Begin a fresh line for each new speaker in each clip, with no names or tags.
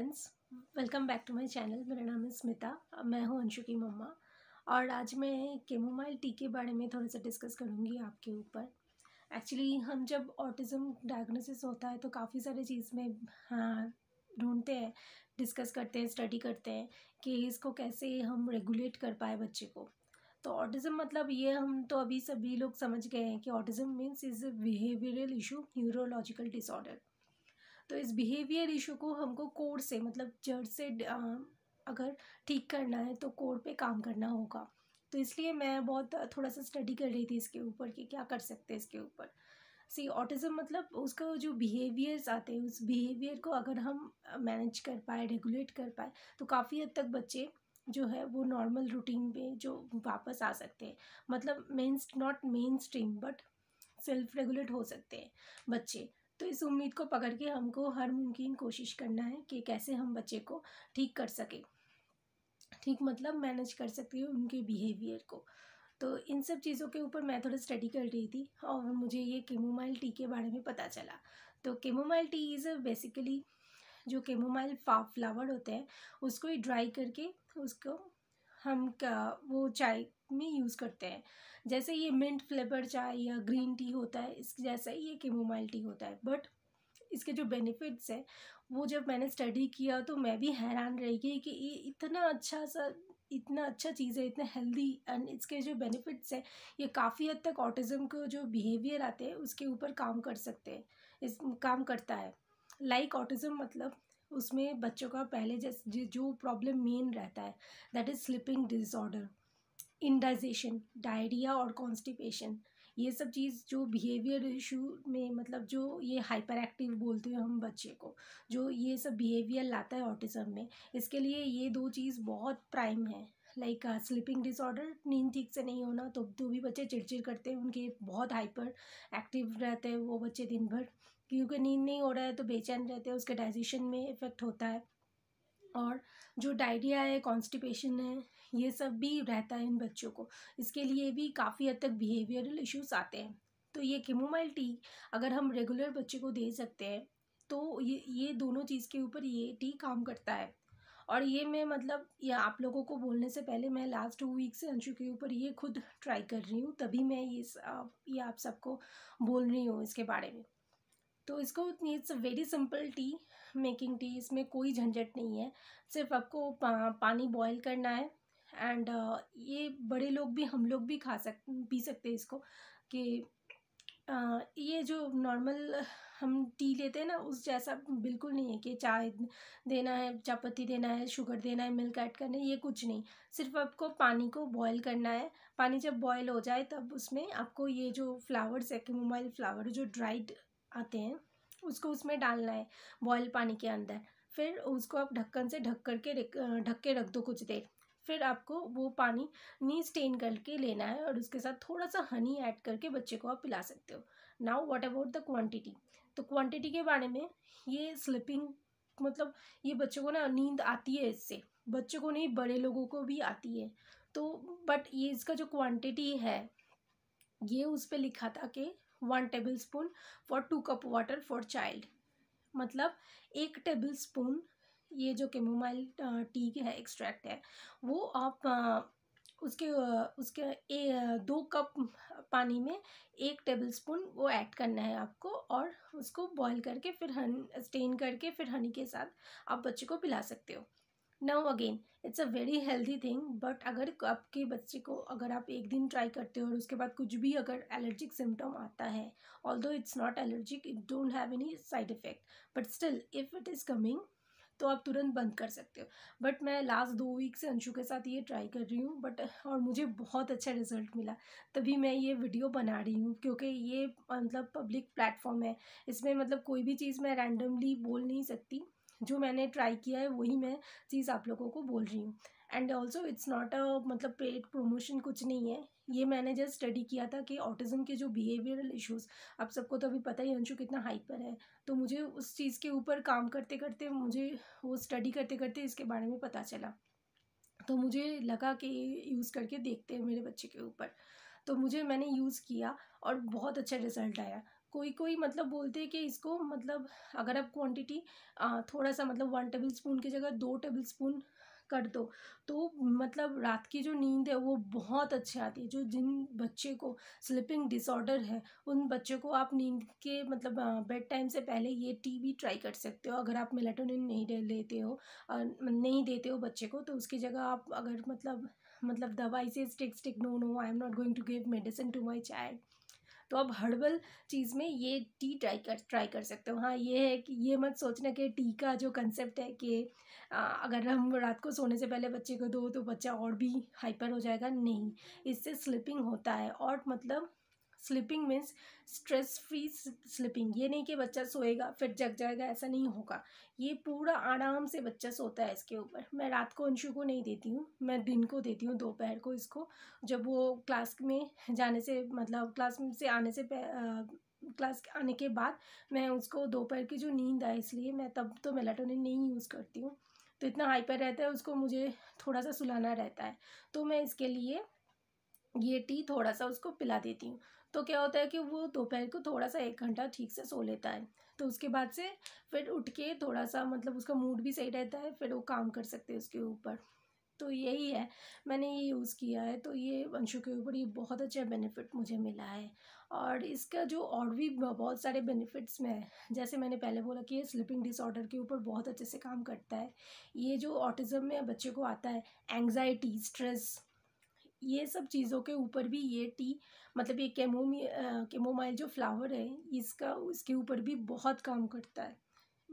Friends welcome back to my channel मेरा नाम है स्मिता मैं हूँ अंशु की मम्मा और आज मैं केमोमाइल टी के बारे में थोड़ा सा डिस्कस करूँगी आपके ऊपर एक्चुअली हम जब ऑटिज़म डायग्नोसिस होता है तो काफ़ी सारी चीज़ में हाँ, ढूंढते हैं डिस्कस करते हैं स्टडी करते हैं कि इसको कैसे हम रेगुलेट कर पाए बच्चे को तो ऑटिज़म मतलब ये हम तो अभी सभी लोग समझ गए हैं कि autism means is a behavioural issue neurological disorder तो इस बिहेवियर इशू को हमको कोर से मतलब जड़ से अगर ठीक करना है तो कोर पे काम करना होगा तो इसलिए मैं बहुत थोड़ा सा स्टडी कर रही थी इसके ऊपर कि क्या कर सकते हैं इसके ऊपर सी ऑटिज़म मतलब उसका जो बिहेवियर्स आते हैं उस बिहेवियर को अगर हम मैनेज कर पाए रेगुलेट कर पाए तो काफ़ी हद तक बच्चे जो है वो नॉर्मल रूटीन पे जो वापस आ सकते हैं मतलब means not mainstream but self regulate हो सकते हैं बच्चे तो इस उम्मीद को पकड़ के हमको हर मुमकिन कोशिश करना है कि कैसे हम बच्चे को ठीक कर सकें ठीक मतलब मैनेज कर सकती हूँ उनके बिहेवियर को तो इन सब चीज़ों के ऊपर मैं थोड़ा स्टडी कर रही थी और मुझे ये केमोमाइल टी के बारे में पता चला तो केमोमाइल टी इज़ बेसिकली जो केमोमाइल फ्लावर होते हैं उसको ही ड्राई करके उसको हम वो चाय में यूज़ करते हैं जैसे ये मिंट फ्लेवर चाय या ग्रीन टी होता है इस जैसा ही ये केमोमाइल टी होता है बट इसके जो बेनिफिट्स हैं वो जब मैंने स्टडी किया तो मैं भी हैरान रह गई कि ये इतना अच्छा सा इतना अच्छा चीज़ है इतना हेल्दी एंड इसके जो बेनिफिट्स हैं ये काफ़ी हद तक ऑटिज़म को जो बिहेवियर आते हैं उसके ऊपर काम कर सकते हैं इस काम करता है लाइक like ऑटिज़म मतलब उसमें बच्चों का पहले जैसे जो प्रॉब्लम मेन रहता है that is sleeping disorder indigestion diarrhoea और कॉन्स्टिपेशन ये सब चीज़ जो बिहेवियर इशू में मतलब जो ये हाइपर एक्टिव बोलते हैं हम बच्चे को जो ये सब बिहेवियर लाता है ऑटिज़म में इसके लिए ये दो चीज़ बहुत प्राइम है लाइक स्लीपिंग डिसऑर्डर नींद ठीक से नहीं होना तो जो भी बच्चे चिड़चिड़ करते हैं उनके बहुत हाइपर एक्टिव रहते हैं वो बच्चे दिन भर क्योंकि नींद नहीं हो रहा है तो बेचैन रहते हैं उसके डाइजेशन में इफ़ेक्ट होता है और जो डायरिया है कॉन्स्टिपेशन है ये सब भी रहता है इन बच्चों को इसके लिए भी काफ़ी हद तक बिहेवियरल इश्यूज आते हैं तो ये किमोमाइल टी अगर हम रेगुलर बच्चे को दे सकते हैं तो ये ये दोनों चीज़ के ऊपर ये टी काम करता है और ये मैं मतलब ये आप लोगों को बोलने से पहले मैं लास्ट टू वीक से अंशु के ऊपर ये खुद ट्राई कर रही हूँ तभी मैं ये ये आप सबको बोल रही हूँ इसके बारे में तो इसको it's a very simple tea making tea इसमें कोई झंझट नहीं है सिर्फ आपको पा, पानी बॉयल करना है एंड uh, ये बड़े लोग भी हम लोग भी खा सक पी सकते हैं इसको कि ये जो नॉर्मल हम टी लेते हैं ना उस जैसा बिल्कुल नहीं है कि चाय देना है चाय पत्ती देना है शुगर देना है मिल्क ऐड करना है ये कुछ नहीं सिर्फ आपको पानी को बॉयल करना है पानी जब बॉयल हो जाए तब उसमें आपको ये जो फ्लावर्स है मोबाइल फ्लावर जो ड्राइड आते हैं उसको उसमें डालना है बॉयल पानी के अंदर फिर उसको आप ढक्कन से ढक करके ढक के रख दो कुछ देर फिर आपको वो पानी नी स्टेन करके लेना है और उसके साथ थोड़ा सा हनी ऐड करके बच्चे को आप पिला सकते हो now what about the quantity तो क्वांटिटी के बारे में ये स्लिपिंग मतलब ये बच्चों को ना नींद आती है इससे बच्चों को नहीं बड़े लोगों को भी आती है तो बट ये इसका जो क्वांटिटी है ये उस पर लिखा था कि one tablespoon for two cup water for child मतलब एक टेबल स्पून ये जो केमोमाइल टी है एक्सट्रैक्ट है वो आप उसके उसके ए, दो कप पानी में एक टेबल स्पून वो ऐड करना है आपको और उसको बॉईल करके फिर हन स्टेन करके फिर हनी के साथ आप बच्चे को पिला सकते हो now again it's a very healthy thing but अगर आपके बच्चे को अगर आप एक दिन ट्राई करते हो और उसके बाद कुछ भी अगर एलर्जिक सिम्टम आता है all it's not allergic it don't have any side effect but still if it is coming तो आप तुरंत बंद कर सकते हो बट मैं लास्ट दो वीक से अंशु के साथ ये ट्राई कर रही हूँ बट और मुझे बहुत अच्छा रिजल्ट मिला तभी मैं ये वीडियो बना रही हूँ क्योंकि ये मतलब पब्लिक प्लेटफॉर्म है इसमें मतलब कोई भी चीज़ मैं रैंडमली बोल नहीं सकती जो मैंने ट्राई किया है वही मैं चीज़ आप लोगों को बोल रही हूँ and also it's not a मतलब पेड प्रोमोशन कुछ नहीं है ये मैंने जस्ट स्टडी किया था कि ऑटिज़म के जो बिहेवियरल इश्यूज आप सबको तो अभी पता ही अंशु कितना हाइपर है तो मुझे उस चीज़ के ऊपर काम करते करते मुझे वो स्टडी करते करते इसके बारे में पता चला तो मुझे लगा कि यूज़ करके देखते हैं मेरे बच्चे के ऊपर तो मुझे मैंने यूज़ किया और बहुत अच्छा रिज़ल्ट आया कोई कोई मतलब बोलते हैं कि इसको मतलब अगर आप क्वांटिटी थोड़ा सा मतलब वन टेबल स्पून की जगह दो टेबल स्पून कर दो तो मतलब रात की जो नींद है वो बहुत अच्छी आती है जो जिन बच्चे को स्लिपिंग डिसऑर्डर है उन बच्चों को आप नींद के मतलब बेड टाइम से पहले ये टी वी ट्राई कर सकते हो अगर आप मेलाटोनिन नहीं लेते हो नहीं देते हो बच्चे को तो उसकी जगह आप अगर मतलब मतलब दवाई से stick stick no no I am not going to give medicine to my child तो आप हर्बल चीज़ में ये टी ट्राई कर ट्राई कर सकते हो हाँ ये है कि ये मत सोचना कि टी का जो कंसेप्ट है कि अगर हम रात को सोने से पहले बच्चे को दो तो बच्चा और भी हाइपर हो जाएगा नहीं इससे स्लिपिंग होता है और मतलब sleeping means stress free sleeping ये नहीं कि बच्चा सोएगा फिर जग जाएगा ऐसा नहीं होगा ये पूरा आराम से बच्चा सोता है इसके ऊपर मैं रात को अंशु को नहीं देती हूँ मैं दिन को देती हूँ दोपहर को इसको जब वो क्लास में जाने से मतलब क्लास से आने से क्लास आने के बाद मैं उसको दोपहर की जो नींद आए इसलिए मैं तब तो मेलाटोनिन नहीं यूज़ करती हूँ तो इतना हाइपर रहता है उसको मुझे थोड़ा सा सुलाना रहता है तो मैं इसके लिए ये टी थोड़ा सा उसको पिला देती हूँ तो क्या होता है कि वो दोपहर को थोड़ा सा एक घंटा ठीक से सो लेता है तो उसके बाद से फिर उठ के थोड़ा सा मतलब उसका मूड भी सही रहता है फिर वो काम कर सकते हैं उसके ऊपर तो यही है मैंने ये यूज़ किया है तो ये अंशु के ऊपर ये बहुत अच्छा बेनिफिट मुझे मिला है और इसका जो और भी बहुत सारे बेनिफिट्स में है जैसे मैंने पहले बोला कि ये स्लीपिंग डिसऑर्डर के ऊपर बहुत अच्छे से काम करता है ये जो ऑटिज़म में बच्चे को आता है एंग्जाइटी स्ट्रेस ये सब चीज़ों के ऊपर भी ये टी मतलब ये केमोमी केमोमाइल जो फ्लावर है इसका उसके ऊपर भी बहुत काम करता है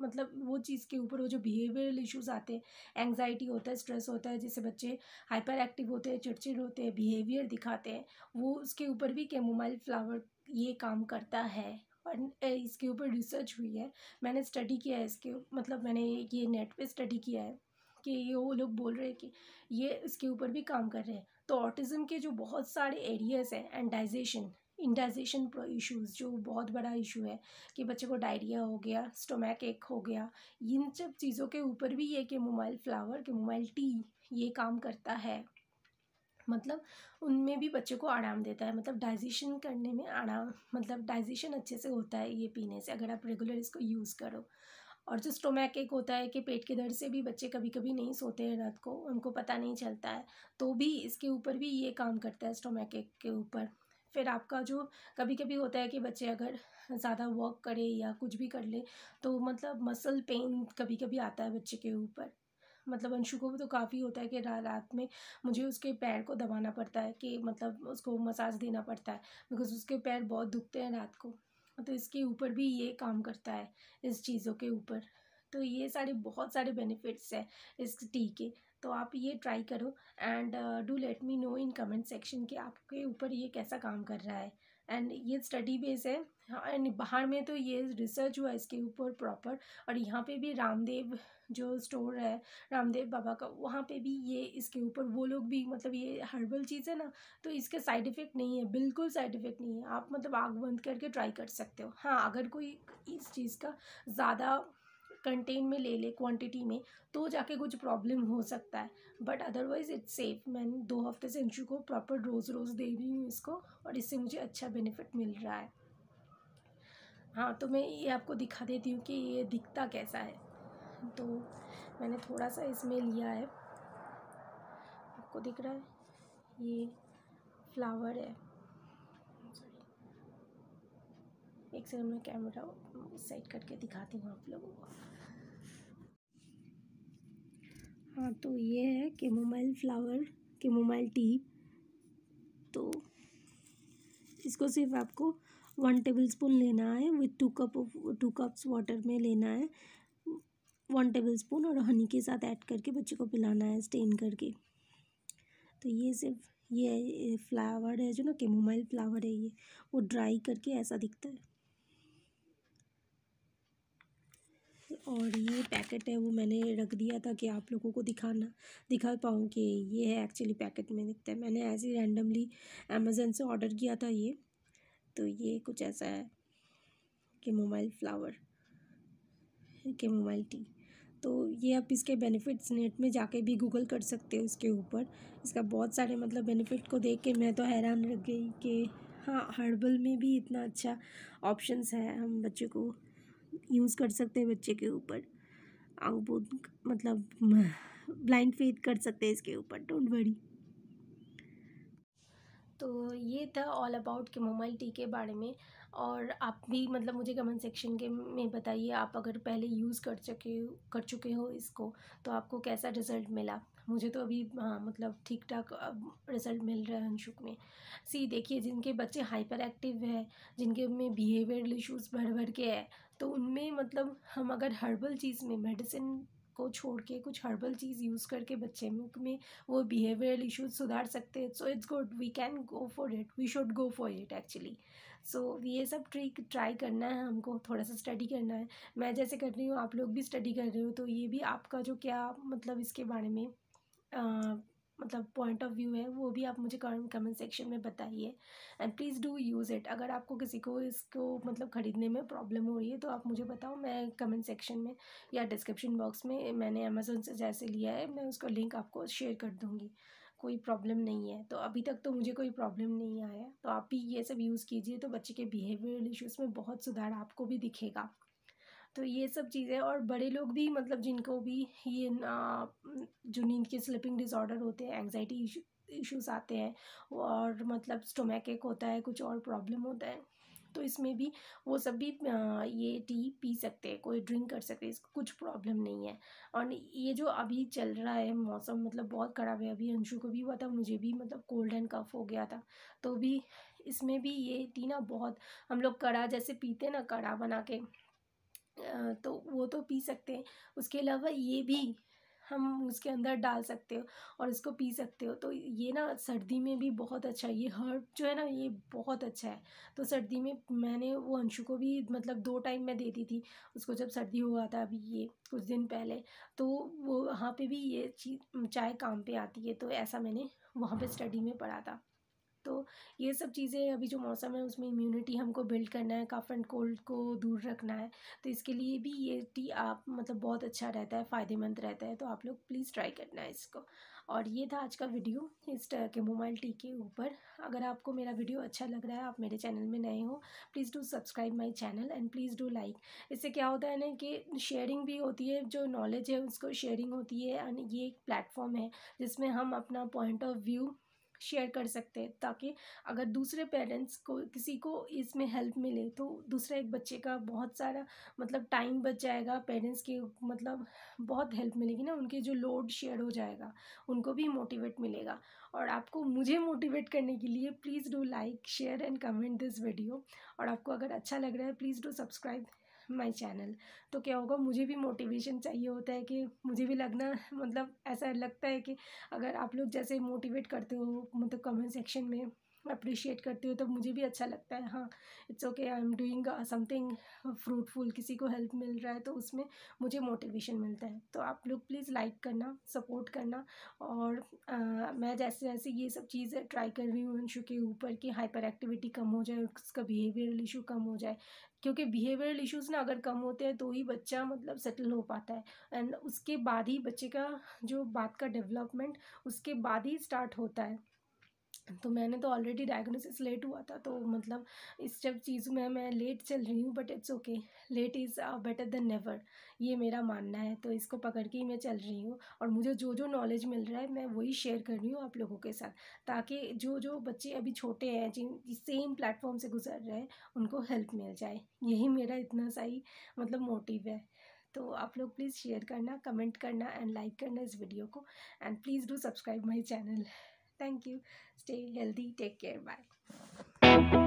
मतलब वो चीज़ के ऊपर वो जो बिहेवियरल इश्यूज आते हैं एंग्जाइटी होता है स्ट्रेस होता है जैसे बच्चे हाइपर एक्टिव होते हैं चिड़चिड़ होते हैं बिहेवियर दिखाते हैं वो उसके ऊपर भी केमोमाइल फ्लावर ये काम करता है और इसके ऊपर रिसर्च हुई है मैंने स्टडी किया है इसके मतलब मैंने ये नेट पे स्टडी किया है कि ये वो लोग बोल रहे हैं कि ये इसके ऊपर भी काम कर रहे हैं तो ऑटिज़म के जो बहुत सारे एरियाज़ हैं एंड डाइजेशन इंडाइजेशन इश्यूज़ जो बहुत बड़ा इशू है कि बच्चे को डायरिया हो गया स्टोमैक एक हो गया इन सब चीज़ों के ऊपर भी ये कि मोबाइल फ्लावर कि मोबाइल टी ये काम करता है मतलब उनमें भी बच्चे को आराम देता है मतलब डाइजेशन करने में आराम मतलब डाइजेशन अच्छे से होता है ये पीने से अगर आप रेगुलर इसको यूज़ करो और जो स्टोमैक एक होता है कि पेट के दर्द से भी बच्चे कभी कभी नहीं सोते हैं रात को उनको पता नहीं चलता है तो भी इसके ऊपर भी ये काम करता है स्टोमैक एक के ऊपर फिर आपका जो कभी कभी होता है कि बच्चे अगर ज़्यादा वॉक करे या कुछ भी कर ले तो मतलब मसल पेन कभी कभी आता है बच्चे के ऊपर मतलब अंशु को भी तो काफ़ी होता है कि रात में मुझे उसके पैर को दबाना पड़ता है कि मतलब उसको मसाज देना पड़ता है बिकॉज उसके पैर बहुत दुखते हैं रात को तो इसके ऊपर भी ये काम करता है इस चीज़ों के ऊपर तो ये सारे बहुत सारे बेनिफिट्स हैं इस टी के तो आप ये ट्राई करो and do let me know in comment section कि आपके ऊपर ये कैसा काम कर रहा है एंड ये स्टडी बेस है हाँ, एंड बाहर में तो ये रिसर्च हुआ इसके ऊपर प्रॉपर और यहाँ पे भी रामदेव जो स्टोर है रामदेव बाबा का वहाँ पे भी ये इसके ऊपर वो लोग भी मतलब ये हर्बल चीज़ है ना तो इसके साइड इफ़ेक्ट नहीं है बिल्कुल साइड इफ़ेक्ट नहीं है आप मतलब आग बंद करके ट्राई कर सकते हो हाँ अगर कोई इस चीज़ का ज़्यादा कंटेन में ले ले क्वांटिटी में तो जाके कुछ प्रॉब्लम हो सकता है बट अदरवाइज़ इट्स सेफ मैं दो हफ्ते से इंशू को प्रॉपर रोज़ रोज़ दे रही हूँ इसको और इससे मुझे अच्छा बेनिफिट मिल रहा है हाँ तो मैं ये आपको दिखा देती हूँ कि ये दिखता कैसा है तो मैंने थोड़ा सा इसमें लिया है आपको दिख रहा है ये फ्लावर है एक सेकंड में कैमरा साइड करके दिखाती हूँ आप लोगों को हाँ तो ये है कि मोबाइल फ्लावर के मोबाइल टी तो इसको सिर्फ आपको वन टेबल स्पून लेना है with two cup two cups water में लेना है वन टेबल स्पून और हनी के साथ ऐड करके बच्चे को पिलाना है स्टेन करके तो ये सिर्फ ये फ्लावर है जो ना केमोमाइल फ्लावर है ये वो ड्राई करके ऐसा दिखता है और ये पैकेट है वो मैंने रख दिया था कि आप लोगों को दिखाना दिखा पाऊँ कि ये है एक्चुअली पैकेट में दिखता है मैंने ऐसे ही रैंडमली अमेज़न से ऑर्डर किया था ये तो ये कुछ ऐसा है कि मोबाइल फ्लावर के मोबाइल टी तो ये आप इसके बेनिफिट्स नेट में जाके भी गूगल कर सकते हो इसके ऊपर इसका बहुत सारे मतलब बेनिफिट को देख के मैं तो हैरान रह गई कि हाँ हर्बल में भी इतना अच्छा ऑप्शंस है हम बच्चे को यूज़ कर सकते हैं बच्चे के ऊपर आँख बोध मतलब ब्लाइंड फेथ कर सकते हैं इसके ऊपर डोंट वरी तो ये था ऑल अबाउट के मोबाइल टी के बारे में और आप भी मतलब मुझे कमेंट सेक्शन के में बताइए आप अगर पहले यूज़ कर चुके कर चुके हो इसको तो आपको कैसा रिज़ल्ट मिला मुझे तो अभी हाँ मतलब ठीक ठाक रिज़ल्ट मिल रहा है अंशुक में सी देखिए जिनके बच्चे हाइपर एक्टिव है जिनके में बिहेवियरल इशूज़ भर भर के है तो उनमें मतलब हम अगर हर्बल चीज़ में मेडिसिन को छोड़ के कुछ हर्बल चीज़ यूज़ करके बच्चे में वो बिहेवियरल इश्यूज सुधार सकते हैं so it's good we can go for it we should go for it actually so ये सब ट्रिक ट्राई करना है हमको थोड़ा सा स्टडी करना है मैं जैसे कर रही हूँ आप लोग भी स्टडी कर रहे हो तो ये भी आपका जो क्या मतलब इसके बारे में मतलब पॉइंट ऑफ व्यू है वो भी आप मुझे कमेंट सेक्शन में बताइए and please do use it अगर आपको किसी को इसको मतलब ख़रीदने में प्रॉब्लम हो रही है तो आप मुझे बताओ मैं कमेंट सेक्शन में या डिस्क्रिप्शन बॉक्स में मैंने अमेज़ोन से जैसे लिया है मैं उसका लिंक आपको शेयर कर दूँगी कोई प्रॉब्लम नहीं है तो अभी तक तो मुझे कोई प्रॉब्लम नहीं आया तो आप भी ये सब यूज़ कीजिए तो बच्चे के बिहेवियरल इश्यूज़ में बहुत सुधार आपको भी दिखेगा तो ये सब चीज़ें और बड़े लोग भी मतलब जिनको भी ये जो नींद के स्लिपिंग डिसऑर्डर होते हैं एंगजाइटी इश्यूज़ आते हैं और मतलब स्टोमैक एक होता है कुछ और प्रॉब्लम होता है तो इसमें भी वो सब भी ये टी पी सकते हैं कोई ड्रिंक कर सकते हैं इसको कुछ प्रॉब्लम नहीं है और ये जो अभी चल रहा है मौसम मतलब बहुत ख़राब है अभी अंशु को भी हुआ था मुझे भी मतलब कोल्ड एंड कफ हो गया था तो भी इसमें भी ये टी ना बहुत हम लोग कड़ा जैसे पीते ना कड़ा बना के तो वो तो पी सकते हैं उसके अलावा ये भी हम उसके अंदर डाल सकते हो और इसको पी सकते हो तो ये ना सर्दी में भी बहुत अच्छा है ये हर्ब जो है ना ये बहुत अच्छा है तो सर्दी में मैंने वो अंशु को भी मतलब दो टाइम मैं देती थी उसको जब सर्दी हुआ था अभी ये कुछ दिन पहले तो वो वहाँ पे भी ये चीज़ चाय काम पे आती है तो ऐसा मैंने वहाँ पे हाँ। स्टडी में पढ़ा था तो ये सब चीज़ें अभी जो मौसम है उसमें इम्यूनिटी हमको बिल्ड करना है कफ एंड कोल्ड को दूर रखना है तो इसके लिए भी ये टी आप मतलब बहुत अच्छा रहता है फ़ायदेमंद रहता है तो आप लोग प्लीज़ ट्राई करना है इसको और ये था आज का वीडियो इस के मोबाइल टी के ऊपर अगर आपको मेरा वीडियो अच्छा लग रहा है आप मेरे चैनल में नए हो please do subscribe my channel and please do like इससे क्या होता है ना कि शेयरिंग भी होती है जो नॉलेज है उसको शेयरिंग होती है एंड ये एक प्लेटफॉर्म है जिसमें हम अपना पॉइंट ऑफ व्यू शेयर कर सकते हैं ताकि अगर दूसरे पेरेंट्स को किसी को इसमें हेल्प मिले तो दूसरा एक बच्चे का बहुत सारा मतलब टाइम बच जाएगा पेरेंट्स के मतलब बहुत हेल्प मिलेगी ना उनके जो लोड शेयर हो जाएगा उनको भी मोटिवेट मिलेगा और आपको मुझे मोटिवेट करने के लिए please do like share and comment this video और आपको अगर अच्छा लग रहा है please do subscribe my channel तो क्या होगा मुझे भी मोटिवेशन चाहिए होता है कि मुझे भी लगना मतलब ऐसा लगता है कि अगर आप लोग जैसे मोटिवेट करते हो मतलब कमेंट सेक्शन में अप्रिशिएट करती हूँ तो मुझे भी अच्छा लगता है हाँ it's okay I am doing something fruitful किसी को हेल्प मिल रहा है तो उसमें मुझे मोटिवेशन मिलता है तो आप लोग प्लीज़ लाइक करना सपोर्ट करना और आ, मैं जैसे जैसे ये सब चीज़ें ट्राई कर रही हूँ अंशु के ऊपर कि हाइपर एक्टिविटी कम हो जाए उसका बिहेवियरल इशू कम हो जाए क्योंकि बिहेवियरल इशूज़ ना अगर कम होते हैं तो ही बच्चा मतलब सेटल हो पाता है एंड उसके बाद ही बच्चे का जो बात का डेवलपमेंट उसके बाद ही स्टार्ट होता है तो मैंने तो ऑलरेडी डायग्नोसिस लेट हुआ था तो मतलब इस सब चीज़ में मैं लेट चल रही हूँ but it's okay late is better than never ये मेरा मानना है तो इसको पकड़ के ही मैं चल रही हूँ और मुझे जो जो नॉलेज मिल रहा है मैं वही शेयर कर रही हूँ आप लोगों के साथ ताकि जो जो बच्चे अभी छोटे हैं जिन सेम प्लेटफॉर्म से गुजर रहे हैं उनको हेल्प मिल जाए यही मेरा इतना सा ही मतलब मोटिव है तो आप लोग प्लीज़ शेयर करना कमेंट करना एंड लाइक करना इस वीडियो को and please do subscribe my channel Thank you. Stay healthy. Take care. Bye.